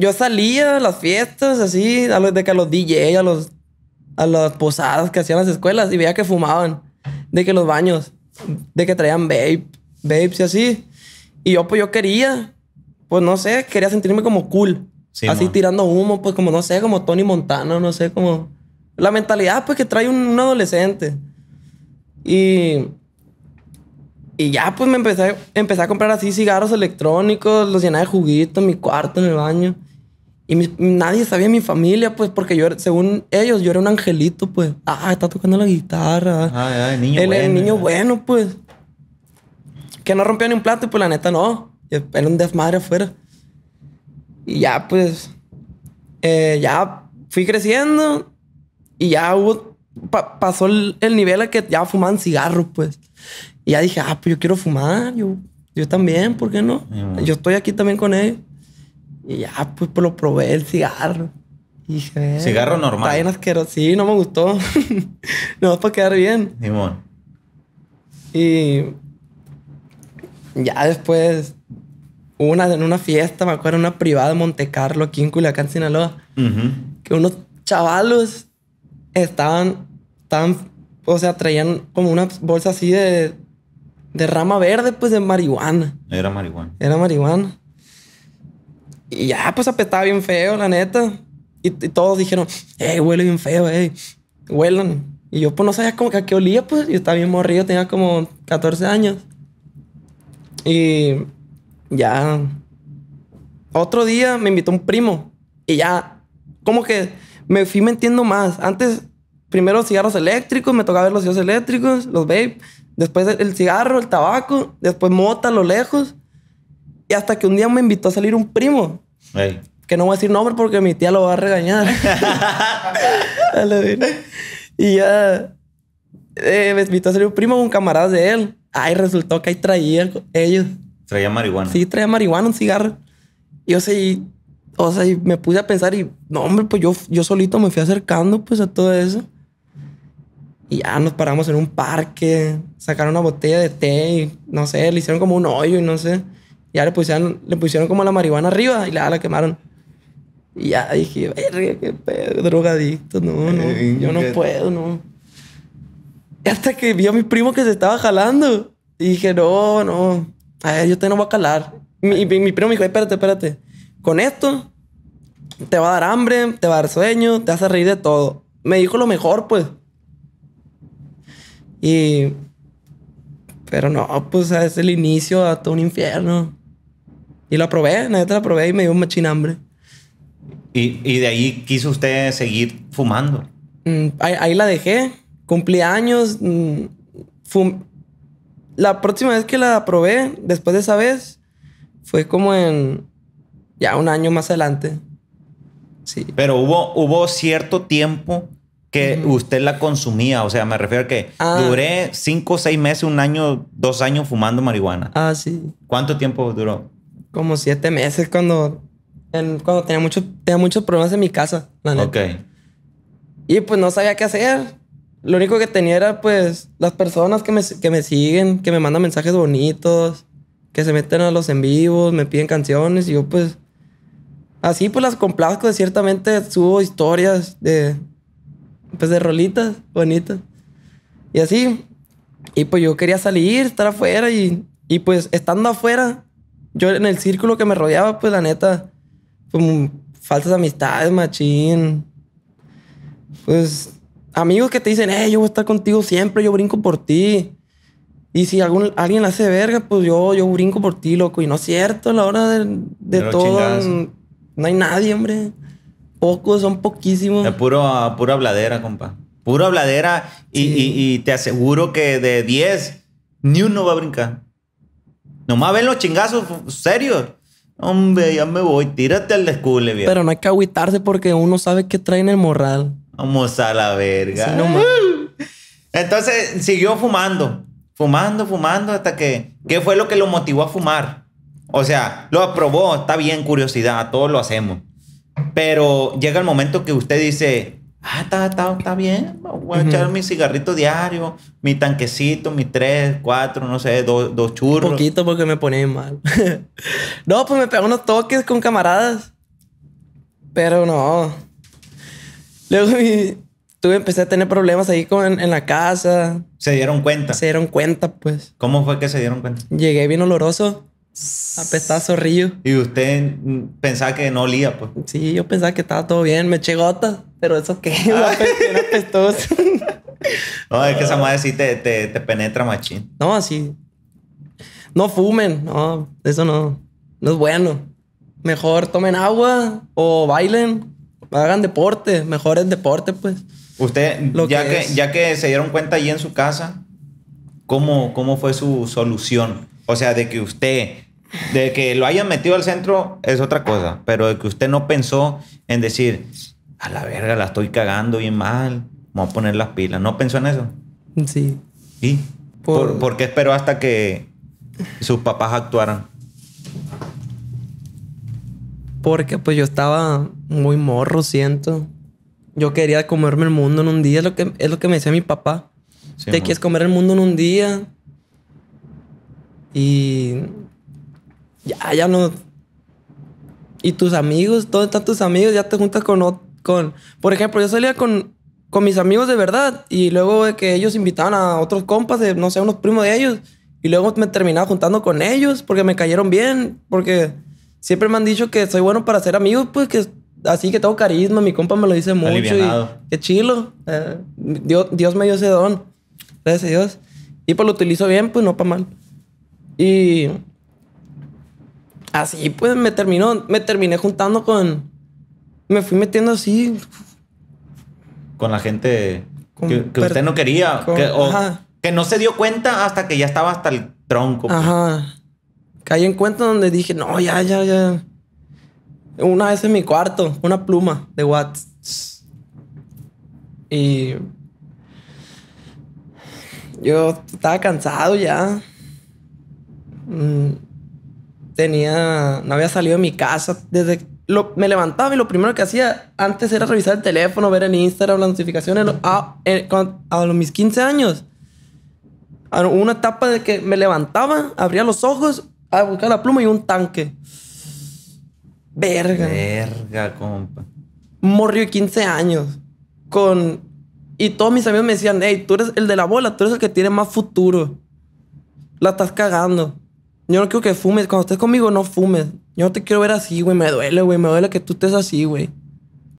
Yo salía a las fiestas, así, a los, de que a los DJ, a, los, a las posadas que hacían las escuelas y veía que fumaban, de que los baños, de que traían vape, vapes y así. Y yo, pues yo quería, pues no sé, quería sentirme como cool. así tirando humo, pues como no sé, como Tony Montana, no sé, como la mentalidad pues que trae un adolescente. Y y ya, pues me empecé, a comprar así cigarros electrónicos, los llenaba de juguito en mi cuarto, en el baño. Y nadie sabía mi familia, pues, porque yo, según ellos, yo era un angelito, pues. Ah, está tocando la guitarra. Ah, el niño el, bueno. El niño bueno, pues. Que no rompió ni un plato, y pues la neta no. Era un desmadre afuera. Y ya, pues. Eh, ya fui creciendo. Y ya hubo. pasó el, el nivel a que ya fumaban cigarros, pues. Y ya dije, ah, pues yo quiero fumar, yo, también, ¿por qué no? yo estoy aquí también con él. Y ya, pues, pues lo probé el cigarro. Y dije, eh, cigarro normal. Está bien asqueroso. Sí, no me gustó. no, para quedar bien. Simón. Y ya después, una, en una fiesta, me acuerdo, una privada de Monte Carlo, aquí en Culiacán, Sinaloa, que unos chavalos estaban, estaban, o sea, traían como una bolsa así de de rama verde, pues de marihuana. Era marihuana. Era marihuana. Y ya, pues apetaba bien feo, la neta. Y, todos dijeron, eh huele bien feo, hey, huelan. Y yo, pues no sabía cómo que a qué olía, pues. Yo estaba bien morrido, tenía como 14 años. Y ya. Otro día me invitó un primo. Y ya, como que me fui metiendo más. Antes, primero cigarros eléctricos, me tocaba ver los cigarros eléctricos, los vape. Después el cigarro, el tabaco, después mota a lo lejos. Y hasta que un día me invitó a salir un primo. Que no voy a decir nombre porque mi tía lo va a regañar. y ya eh, me invitó a salir un primo, un camarada de él. Ay, resultó que ahí traía ellos. Traía marihuana. Sí, traía marihuana, un cigarro. yo sé, o sea, me puse a pensar y no, hombre, pues yo, yo solito me fui acercando pues a todo eso. Y ya nos paramos en un parque, sacaron una botella de té y no sé, le hicieron como un hoyo y no sé. Ya le pusieron, le pusieron como la marihuana arriba y la, la quemaron. Y ya dije, verga, qué pedo, drogadicto, no, no, eh, eh, yo no eh". puedo, no. hasta que vi a mi primo que se estaba jalando. Y dije, no, no, ver, yo te no voy a calar. Mi, mi, primo me dijo, espérate, espérate. Con esto te va a dar hambre, te va a dar sueño, te hace reír de todo. Me dijo lo mejor, pues. Y. Pero no, pues es el inicio a todo un infierno. Y la probé, te la probé y me dio un machín hambre. ¿Y, de ahí quiso usted seguir fumando? Mm, ahí, la dejé. Cumplí años. Mm, la próxima vez que la probé, después de esa vez, fue como en ya un año más adelante. Sí. Pero hubo, hubo cierto tiempo que usted la consumía. O sea, me refiero a que ah. duré cinco, seis meses, un año, dos años fumando marihuana. Ah, sí. ¿Cuánto tiempo duró? Como siete meses cuando, cuando tenía, mucho, tenía muchos problemas en mi casa, la Ok. Y pues no sabía qué hacer. Lo único que tenía era pues las personas que me, que me siguen, que me mandan mensajes bonitos, que se meten a los en vivos, me piden canciones y yo pues... Así pues las complazco, ciertamente subo historias de, pues de rolitas bonitas. Y así. Y pues yo quería salir, estar afuera y, y pues estando afuera, yo en el círculo que me rodeaba, pues la neta, como falsas amistades, machín. Pues amigos que te dicen, eh, hey, yo voy a estar contigo siempre, yo brinco por ti. Y si algún, alguien hace verga, pues yo, yo brinco por ti, loco. Y no es cierto, a la hora de, de todo, no hay nadie, hombre pocos, son poquísimos. es puro, pura habladera, compa. Pura habladera y, te aseguro que de 10, ni uno va a brincar. Nomás ven los chingazos serios. Hombre, ya me voy, tírate al descule, Pero no hay que agüitarse porque uno sabe que traen el morral. Vamos a la verga. Entonces siguió fumando, fumando, fumando hasta que. ¿Qué fue lo que lo motivó a fumar? O sea, lo aprobó, está bien, curiosidad, todos lo hacemos. Pero llega el momento que usted dice, ah, está, está, está bien, voy a echar mi cigarrito diario, mi tanquecito, mi tres, cuatro, no sé, dos, dos churros. Un poquito porque me ponía mal. no, pues me pegó unos toques con camaradas. Pero no. Luego tuve, empecé a tener problemas ahí con, en la casa. ¿Se dieron cuenta? Se dieron cuenta, pues. ¿Cómo fue que se dieron cuenta? Llegué bien oloroso. Apestaba río. Y usted pensaba que no olía, pues. Sí, yo pensaba que estaba todo bien, me eché gotas, pero eso qué, ah. no, es que esa madre sí te, te, penetra machín. No, así. No fumen, no, eso no, no es bueno. Mejor tomen agua o bailen, hagan deporte, mejor es deporte, pues. Usted, ya, que, ya que se dieron cuenta allí en su casa, ¿cómo, cómo fue su solución? O sea, de que usted de que lo hayan metido al centro es otra cosa, pero de que usted no pensó en decir, a la verga, la estoy cagando bien mal, vamos a poner las pilas. ¿No pensó en eso? Sí. ¿Y? Por... qué esperó hasta que sus papás actuaran? Porque pues yo estaba muy morro, siento. Yo quería comerme el mundo en un día, es lo que, es lo que me decía mi papá. Te quieres comer el mundo en un día. Y ya, ya no. Y tus amigos, todos están tus amigos? Ya te juntas con, con por ejemplo, yo salía con, con mis amigos de verdad y luego de que ellos invitaban a otros compas, de, no sé, unos primos de ellos, y luego me terminaba juntando con ellos porque me cayeron bien, porque siempre me han dicho que soy bueno para ser amigos, pues que así que tengo carisma, mi compa me lo dice mucho. Y qué chilo. Eh, Dios, Dios, me dio ese don. Gracias a Dios. Y pues lo utilizo bien, pues no para mal. Y así pues me terminó, me terminé juntando con, me fui metiendo así. Con la gente que, usted no quería, que, o que, no se dio cuenta hasta que ya estaba hasta el tronco. Pues. Ajá. Caí en cuenta donde dije, no, ya, ya, ya. Una vez en mi cuarto, una pluma de Watts. Y yo estaba cansado ya. Mm tenía, no había salido de mi casa. Desde me levantaba y lo primero que hacía antes era revisar el teléfono, ver en Instagram, las notificaciones. Ah, eh, a, a, mis 15 años, a ah, una etapa de que me levantaba, abría los ojos a buscar la pluma y un tanque. Verga. Verga, compa. Morrió 15 años. Con. Y todos mis amigos me decían, hey, tú eres el de la bola, tú eres el que tiene más futuro. La estás cagando. Yo no quiero que fumes. Cuando estés conmigo, no fumes. Yo no te quiero ver así, güey. Me duele, güey. Me duele que tú estés así, güey.